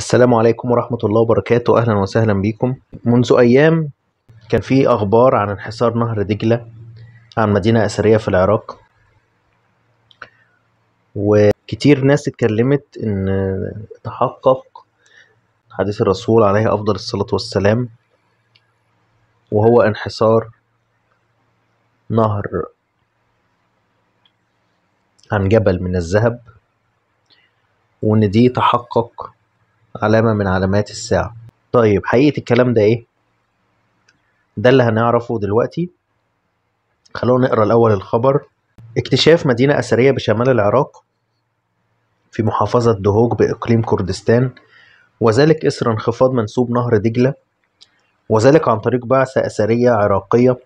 السلام عليكم ورحمة الله وبركاته أهلا وسهلا بكم منذ أيام كان في أخبار عن انحسار نهر دجلة عن مدينة أثرية في العراق وكتير ناس اتكلمت إن تحقق حديث الرسول عليه أفضل الصلاة والسلام وهو انحسار نهر عن جبل من الذهب وإن دي تحقق علامة من علامات الساعة طيب حقيقة الكلام ده ايه ده اللي هنعرفه دلوقتي خلونا نقرا الاول الخبر اكتشاف مدينة أثرية بشمال العراق في محافظة دهوك بإقليم كردستان وذلك إثر انخفاض منسوب نهر دجلة وذلك عن طريق بعثة أثرية عراقية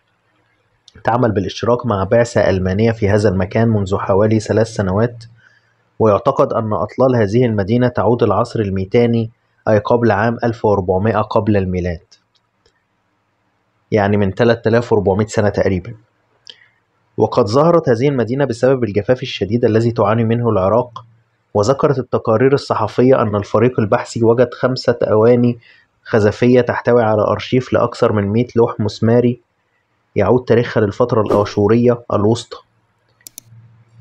تعمل بالاشتراك مع بعثة ألمانية في هذا المكان منذ حوالي ثلاث سنوات ويعتقد أن أطلال هذه المدينة تعود العصر الميتاني أي قبل عام 1400 قبل الميلاد يعني من 3400 سنة تقريبا وقد ظهرت هذه المدينة بسبب الجفاف الشديد الذي تعاني منه العراق وذكرت التقارير الصحفية أن الفريق البحثي وجد خمسة أواني خزفية تحتوي على أرشيف لأكثر من 100 لوح مسماري يعود تاريخها للفترة الآشورية الوسطى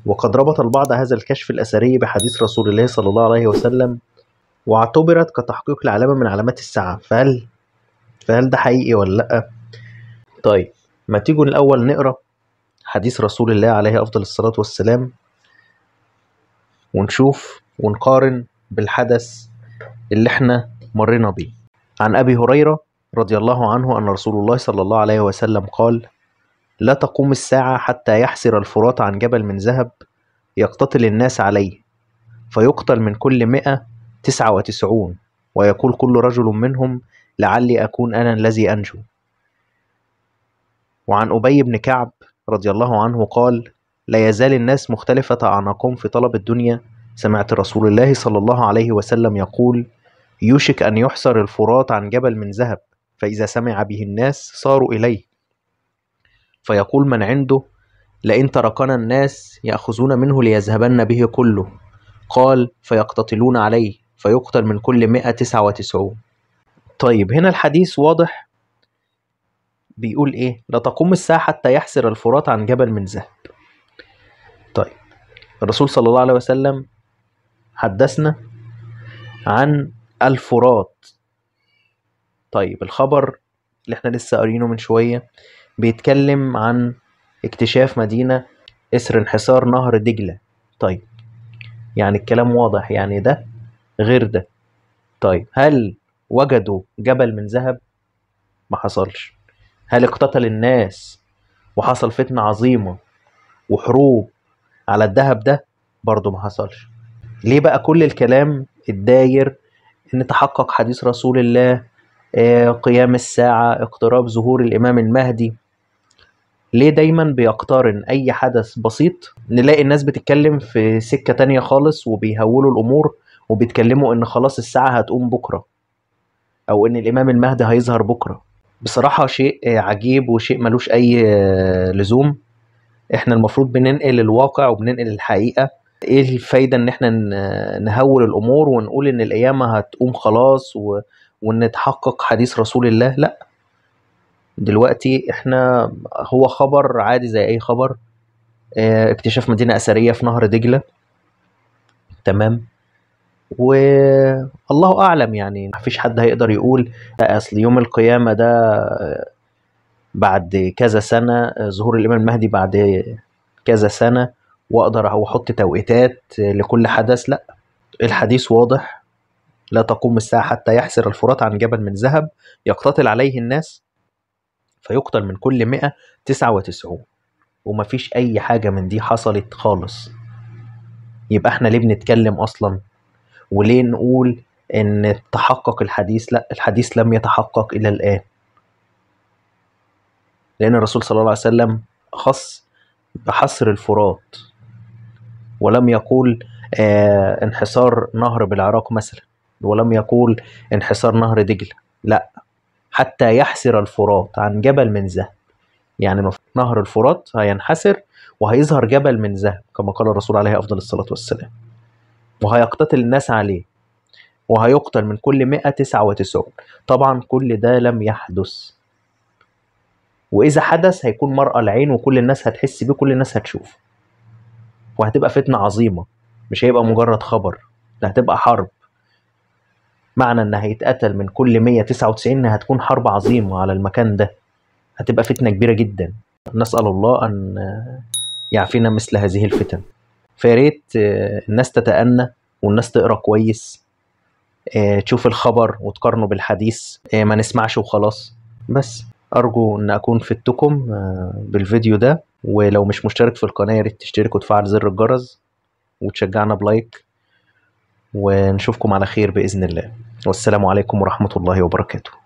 وقد ربط البعض هذا الكشف الأثري بحديث رسول الله صلى الله عليه وسلم واعتبرت كتحقيق لعلامة من علامات الساعة فهل فهل ده حقيقي ولا لأ؟ طيب ما تيجوا الأول نقرأ حديث رسول الله عليه أفضل الصلاة والسلام ونشوف ونقارن بالحدث اللي احنا مرينا بيه عن أبي هريرة رضي الله عنه أن رسول الله صلى الله عليه وسلم قال لا تقوم الساعة حتى يحسر الفرات عن جبل من ذهب يقتتل الناس عليه فيقتل من كل مئة تسعة وتسعون ويقول كل رجل منهم لعلي أكون أنا الذي أنجو وعن أبي بن كعب رضي الله عنه قال لا يزال الناس مختلفة أعناقهم في طلب الدنيا سمعت رسول الله صلى الله عليه وسلم يقول يوشك أن يحصر الفرات عن جبل من ذهب فإذا سمع به الناس صاروا إليه فيقول من عنده لئن تركنا الناس يأخذون منه ليذهبن به كله قال فيقتتلون عليه فيقتل من كل مئة تسعة وتسعون طيب هنا الحديث واضح بيقول ايه لا تقوم الساعة حتى يحسر الفرات عن جبل من ذهب طيب الرسول صلى الله عليه وسلم حدثنا عن الفرات طيب الخبر اللي احنا لسه قارينه من شوية بيتكلم عن اكتشاف مدينة إثر انحسار نهر دجلة طيب يعني الكلام واضح يعني ده غير ده طيب هل وجدوا جبل من ذهب ما حصلش هل اقتتل الناس وحصل فتنة عظيمة وحروب على الذهب ده برضه ما حصلش ليه بقى كل الكلام الداير ان تحقق حديث رسول الله آه، قيام الساعة اقتراب ظهور الإمام المهدي ليه دايما بيقترن اي حدث بسيط نلاقي الناس بتتكلم في سكة تانية خالص وبيهولوا الامور وبيتكلموا ان خلاص الساعة هتقوم بكرة او ان الامام المهدي هيظهر بكرة بصراحة شيء عجيب وشيء ملوش اي لزوم احنا المفروض بننقل الواقع وبننقل الحقيقة ايه الفايدة ان احنا نهول الامور ونقول ان القيامة هتقوم خلاص و... ونتحقق حديث رسول الله لأ دلوقتي احنا هو خبر عادي زي اي خبر آه، اكتشاف مدينة أثرية في نهر دجلة تمام والله أعلم يعني مفيش حد هيقدر يقول آه، أصل يوم القيامة ده آه، بعد كذا سنة ظهور الإمام المهدي بعد كذا سنة وأقدر أحط توقيتات لكل حدث لأ الحديث واضح لا تقوم الساعة حتى يحسر الفرات عن جبل من ذهب يقتتل عليه الناس فيقتل من كل 199 ومفيش أي حاجة من دي حصلت خالص يبقى احنا ليه بنتكلم أصلا وليه نقول إن تحقق الحديث لا الحديث لم يتحقق إلى الآن لأن الرسول صلى الله عليه وسلم خص بحصر الفرات ولم يقول آه، انحصار نهر بالعراق مثلا ولم يقول انحصار نهر دجلة لا حتى يحسر الفرات عن جبل من ذهب يعني نهر الفرات هينحسر وهيظهر جبل من ذهب كما قال الرسول عليه أفضل الصلاة والسلام وهيقتتل الناس عليه وهيقتل من كل 199 طبعا كل ده لم يحدث وإذا حدث هيكون مرأة العين وكل الناس هتحس بيه كل الناس هتشوفه وهتبقى فتنة عظيمة مش هيبقى مجرد خبر ده هتبقى حرب معنى ان هيتقتل من كل 199 انها هتكون حرب عظيمة على المكان ده هتبقى فتنة كبيرة جدا نسأل الله أن يعفينا مثل هذه الفتن فياريت آه، الناس تتأنى والناس تقرأ كويس آه، تشوف الخبر وتقارنه بالحديث آه، ما نسمعش وخلاص بس أرجو أن أكون فدتكم بالفيديو ده ولو مش مشترك في القناة ياريت تشترك وتفعل زر الجرس وتشجعنا بلايك ونشوفكم على خير باذن الله والسلام عليكم ورحمه الله وبركاته